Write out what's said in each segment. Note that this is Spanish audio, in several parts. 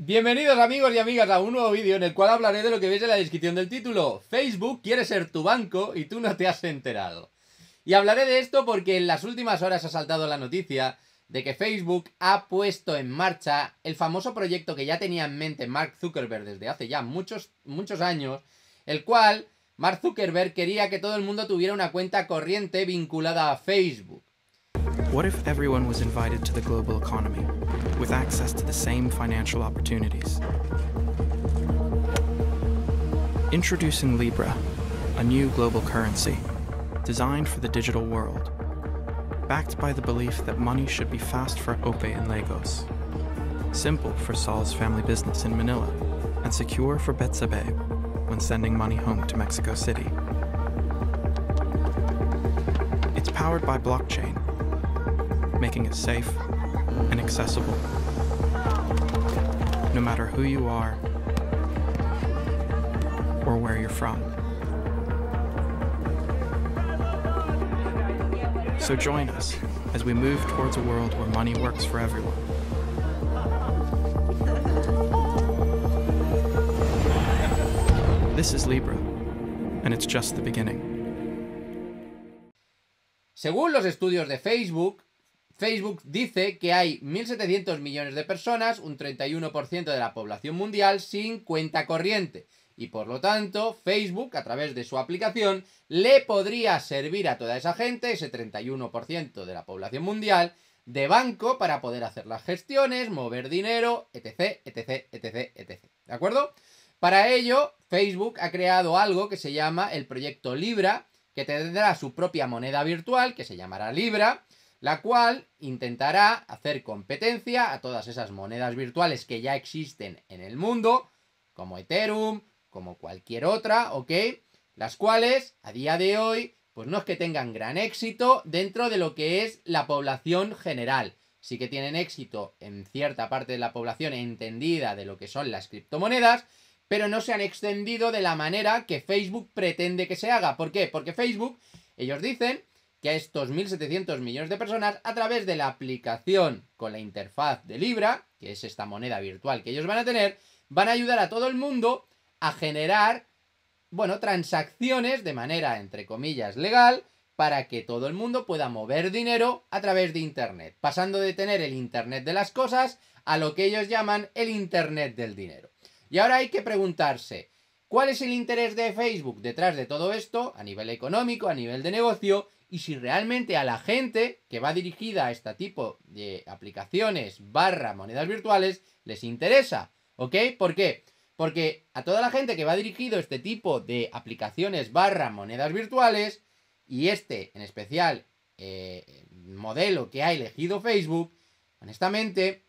Bienvenidos amigos y amigas a un nuevo vídeo en el cual hablaré de lo que veis en la descripción del título. Facebook quiere ser tu banco y tú no te has enterado. Y hablaré de esto porque en las últimas horas ha saltado la noticia de que Facebook ha puesto en marcha el famoso proyecto que ya tenía en mente Mark Zuckerberg desde hace ya muchos, muchos años, el cual Mark Zuckerberg quería que todo el mundo tuviera una cuenta corriente vinculada a Facebook. What if everyone was invited to the global economy with access to the same financial opportunities? Introducing Libra, a new global currency designed for the digital world, backed by the belief that money should be fast for Ope in Lagos, simple for Saul's family business in Manila, and secure for Betsabe when sending money home to Mexico City. It's powered by blockchain making it safe and accessible. No matter who you are or where you're from. So join us as we move towards a world where money works for everyone. This is Libra, and it's just the beginning. Según los estudios de Facebook, Facebook dice que hay 1.700 millones de personas, un 31% de la población mundial, sin cuenta corriente. Y por lo tanto, Facebook, a través de su aplicación, le podría servir a toda esa gente, ese 31% de la población mundial, de banco para poder hacer las gestiones, mover dinero, etc, etc, etc, etc. ¿De acuerdo? Para ello, Facebook ha creado algo que se llama el proyecto Libra, que tendrá su propia moneda virtual, que se llamará Libra, la cual intentará hacer competencia a todas esas monedas virtuales que ya existen en el mundo, como Ethereum, como cualquier otra, ¿ok? Las cuales, a día de hoy, pues no es que tengan gran éxito dentro de lo que es la población general. Sí que tienen éxito en cierta parte de la población entendida de lo que son las criptomonedas, pero no se han extendido de la manera que Facebook pretende que se haga. ¿Por qué? Porque Facebook, ellos dicen que a estos 1.700 millones de personas a través de la aplicación con la interfaz de Libra, que es esta moneda virtual que ellos van a tener, van a ayudar a todo el mundo a generar, bueno, transacciones de manera, entre comillas, legal, para que todo el mundo pueda mover dinero a través de Internet, pasando de tener el Internet de las cosas a lo que ellos llaman el Internet del dinero. Y ahora hay que preguntarse, ¿cuál es el interés de Facebook detrás de todo esto, a nivel económico, a nivel de negocio? y si realmente a la gente que va dirigida a este tipo de aplicaciones barra monedas virtuales les interesa. ¿Ok? ¿Por qué? Porque a toda la gente que va dirigido este tipo de aplicaciones barra monedas virtuales y este en especial eh, modelo que ha elegido Facebook, honestamente,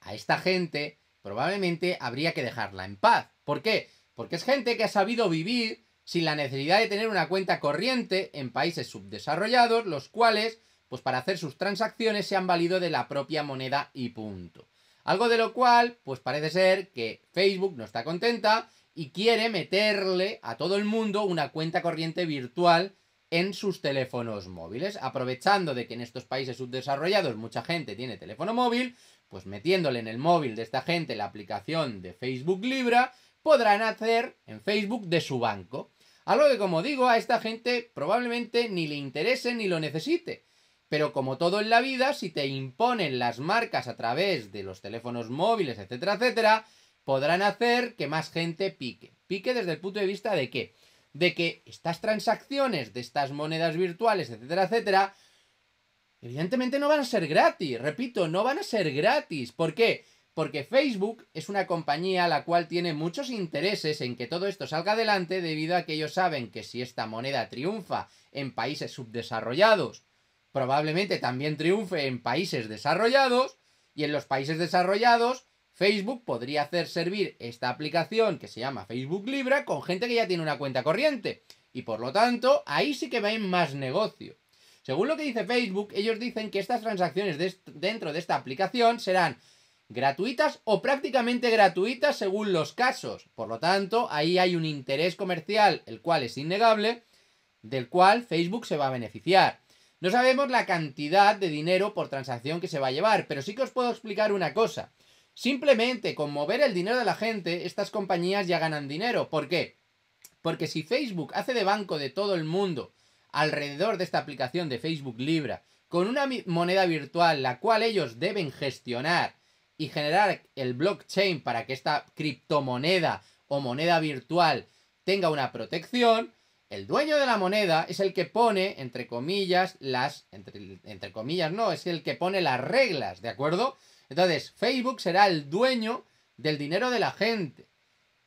a esta gente probablemente habría que dejarla en paz. ¿Por qué? Porque es gente que ha sabido vivir sin la necesidad de tener una cuenta corriente en países subdesarrollados, los cuales, pues para hacer sus transacciones, se han valido de la propia moneda y punto. Algo de lo cual, pues parece ser que Facebook no está contenta y quiere meterle a todo el mundo una cuenta corriente virtual en sus teléfonos móviles, aprovechando de que en estos países subdesarrollados mucha gente tiene teléfono móvil, pues metiéndole en el móvil de esta gente la aplicación de Facebook Libra, podrán hacer en Facebook de su banco. Algo que, como digo, a esta gente probablemente ni le interese ni lo necesite. Pero como todo en la vida, si te imponen las marcas a través de los teléfonos móviles, etcétera, etcétera, podrán hacer que más gente pique. Pique desde el punto de vista de qué? De que estas transacciones de estas monedas virtuales, etcétera, etcétera, evidentemente no van a ser gratis. Repito, no van a ser gratis. ¿Por qué? Porque Facebook es una compañía la cual tiene muchos intereses en que todo esto salga adelante debido a que ellos saben que si esta moneda triunfa en países subdesarrollados, probablemente también triunfe en países desarrollados y en los países desarrollados Facebook podría hacer servir esta aplicación que se llama Facebook Libra con gente que ya tiene una cuenta corriente y por lo tanto ahí sí que va ir más negocio. Según lo que dice Facebook, ellos dicen que estas transacciones dentro de esta aplicación serán gratuitas o prácticamente gratuitas según los casos. Por lo tanto, ahí hay un interés comercial, el cual es innegable, del cual Facebook se va a beneficiar. No sabemos la cantidad de dinero por transacción que se va a llevar, pero sí que os puedo explicar una cosa. Simplemente con mover el dinero de la gente, estas compañías ya ganan dinero. ¿Por qué? Porque si Facebook hace de banco de todo el mundo alrededor de esta aplicación de Facebook Libra, con una moneda virtual la cual ellos deben gestionar y generar el blockchain para que esta criptomoneda o moneda virtual tenga una protección, el dueño de la moneda es el que pone, entre comillas, las, entre, comillas no, es el que pone las reglas, ¿de acuerdo? Entonces, Facebook será el dueño del dinero de la gente.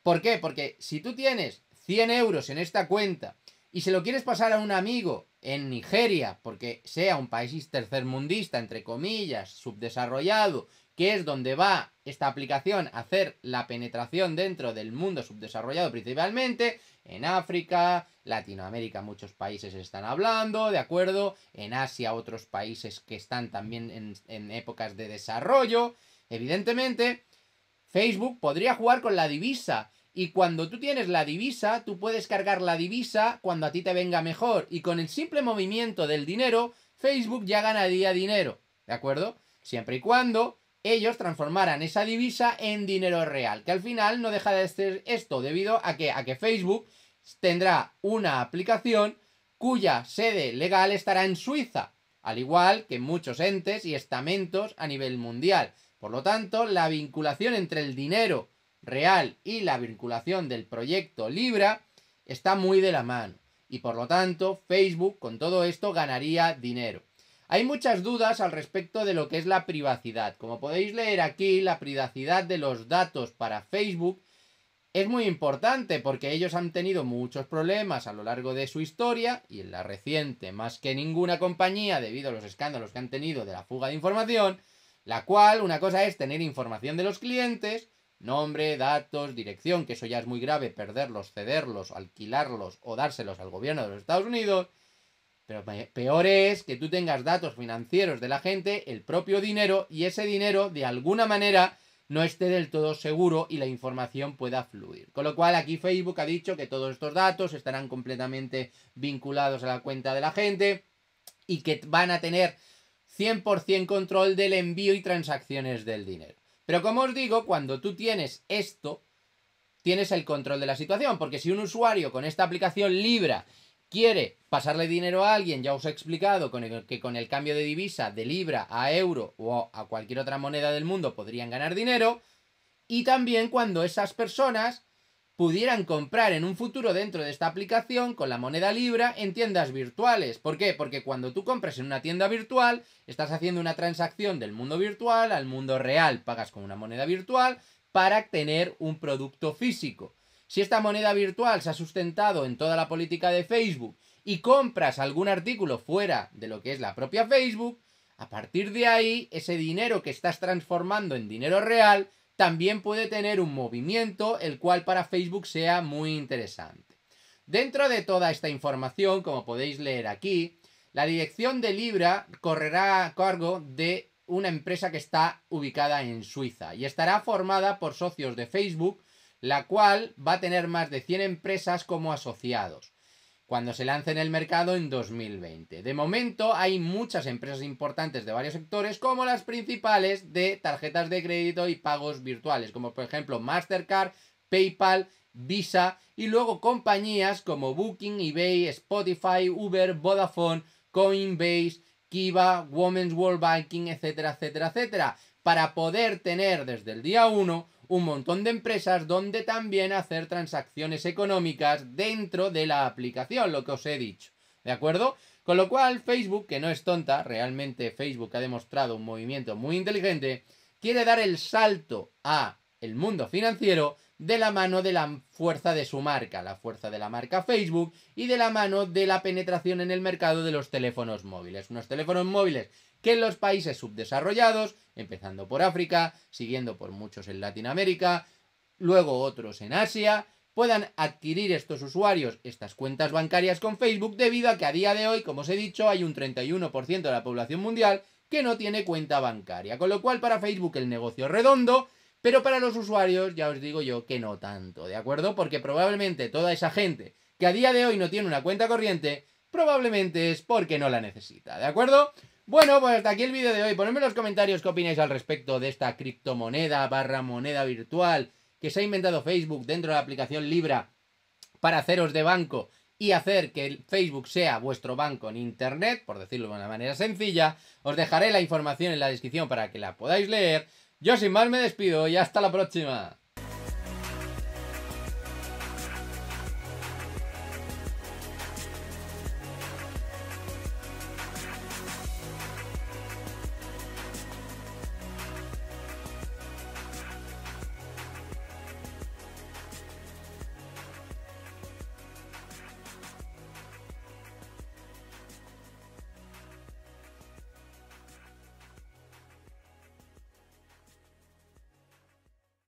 ¿Por qué? Porque si tú tienes 100 euros en esta cuenta y si lo quieres pasar a un amigo en Nigeria, porque sea un país tercermundista, entre comillas, subdesarrollado, que es donde va esta aplicación a hacer la penetración dentro del mundo subdesarrollado principalmente, en África, Latinoamérica muchos países están hablando, ¿de acuerdo? En Asia otros países que están también en, en épocas de desarrollo, evidentemente, Facebook podría jugar con la divisa y cuando tú tienes la divisa, tú puedes cargar la divisa cuando a ti te venga mejor. Y con el simple movimiento del dinero, Facebook ya ganaría dinero. ¿De acuerdo? Siempre y cuando ellos transformaran esa divisa en dinero real. Que al final no deja de ser esto, debido a que, a que Facebook tendrá una aplicación cuya sede legal estará en Suiza, al igual que muchos entes y estamentos a nivel mundial. Por lo tanto, la vinculación entre el dinero real y la vinculación del proyecto Libra está muy de la mano y por lo tanto Facebook con todo esto ganaría dinero. Hay muchas dudas al respecto de lo que es la privacidad. Como podéis leer aquí, la privacidad de los datos para Facebook es muy importante porque ellos han tenido muchos problemas a lo largo de su historia y en la reciente más que ninguna compañía debido a los escándalos que han tenido de la fuga de información, la cual una cosa es tener información de los clientes nombre, datos, dirección, que eso ya es muy grave, perderlos, cederlos, alquilarlos o dárselos al gobierno de los Estados Unidos. Pero peor es que tú tengas datos financieros de la gente, el propio dinero, y ese dinero de alguna manera no esté del todo seguro y la información pueda fluir. Con lo cual aquí Facebook ha dicho que todos estos datos estarán completamente vinculados a la cuenta de la gente y que van a tener 100% control del envío y transacciones del dinero. Pero como os digo, cuando tú tienes esto, tienes el control de la situación, porque si un usuario con esta aplicación Libra quiere pasarle dinero a alguien, ya os he explicado que con el cambio de divisa de Libra a euro o a cualquier otra moneda del mundo podrían ganar dinero, y también cuando esas personas pudieran comprar en un futuro dentro de esta aplicación con la moneda libra en tiendas virtuales. ¿Por qué? Porque cuando tú compras en una tienda virtual, estás haciendo una transacción del mundo virtual al mundo real, pagas con una moneda virtual para tener un producto físico. Si esta moneda virtual se ha sustentado en toda la política de Facebook y compras algún artículo fuera de lo que es la propia Facebook, a partir de ahí ese dinero que estás transformando en dinero real también puede tener un movimiento, el cual para Facebook sea muy interesante. Dentro de toda esta información, como podéis leer aquí, la dirección de Libra correrá a cargo de una empresa que está ubicada en Suiza y estará formada por socios de Facebook, la cual va a tener más de 100 empresas como asociados cuando se lance en el mercado en 2020. De momento hay muchas empresas importantes de varios sectores como las principales de tarjetas de crédito y pagos virtuales, como por ejemplo Mastercard, PayPal, Visa y luego compañías como Booking, eBay, Spotify, Uber, Vodafone, Coinbase, Kiva, Women's World Banking, etcétera, etcétera, etcétera, para poder tener desde el día 1 un montón de empresas donde también hacer transacciones económicas dentro de la aplicación, lo que os he dicho. ¿De acuerdo? Con lo cual Facebook, que no es tonta, realmente Facebook ha demostrado un movimiento muy inteligente, quiere dar el salto a el mundo financiero de la mano de la fuerza de su marca, la fuerza de la marca Facebook y de la mano de la penetración en el mercado de los teléfonos móviles. Unos teléfonos móviles que en los países subdesarrollados, empezando por África, siguiendo por muchos en Latinoamérica, luego otros en Asia, puedan adquirir estos usuarios estas cuentas bancarias con Facebook debido a que a día de hoy, como os he dicho, hay un 31% de la población mundial que no tiene cuenta bancaria, con lo cual para Facebook el negocio es redondo pero para los usuarios, ya os digo yo que no tanto, ¿de acuerdo? Porque probablemente toda esa gente que a día de hoy no tiene una cuenta corriente, probablemente es porque no la necesita, ¿de acuerdo? Bueno, pues hasta aquí el vídeo de hoy. Ponedme en los comentarios qué opináis al respecto de esta criptomoneda barra moneda virtual que se ha inventado Facebook dentro de la aplicación Libra para haceros de banco y hacer que Facebook sea vuestro banco en Internet, por decirlo de una manera sencilla. Os dejaré la información en la descripción para que la podáis leer. Yo sin más me despido y hasta la próxima.